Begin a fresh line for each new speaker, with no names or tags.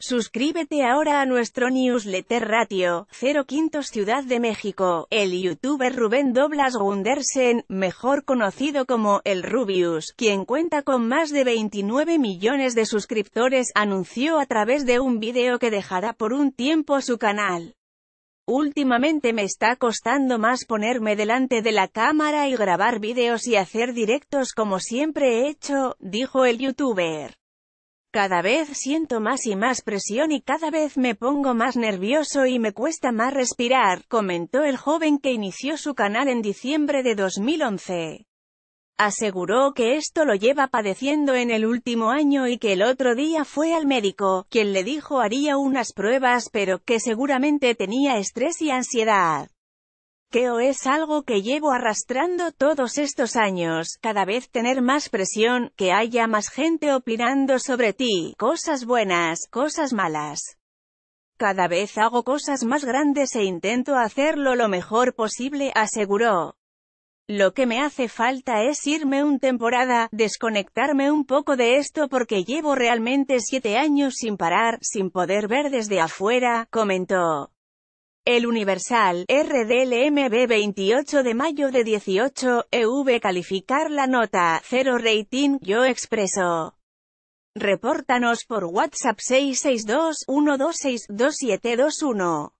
Suscríbete ahora a nuestro newsletter Ratio, 05 Ciudad de México. El youtuber Rubén Doblas Gundersen, mejor conocido como El Rubius, quien cuenta con más de 29 millones de suscriptores, anunció a través de un video que dejará por un tiempo su canal. Últimamente me está costando más ponerme delante de la cámara y grabar videos y hacer directos como siempre he hecho, dijo el youtuber. Cada vez siento más y más presión y cada vez me pongo más nervioso y me cuesta más respirar, comentó el joven que inició su canal en diciembre de 2011. Aseguró que esto lo lleva padeciendo en el último año y que el otro día fue al médico, quien le dijo haría unas pruebas pero que seguramente tenía estrés y ansiedad o es algo que llevo arrastrando todos estos años, cada vez tener más presión, que haya más gente opinando sobre ti, cosas buenas, cosas malas. Cada vez hago cosas más grandes e intento hacerlo lo mejor posible, aseguró. Lo que me hace falta es irme un temporada, desconectarme un poco de esto porque llevo realmente siete años sin parar, sin poder ver desde afuera, comentó. El Universal, RDLMB 28 de mayo de 18, EV calificar la nota, 0 rating, yo expreso. Repórtanos por WhatsApp 662 126 2721.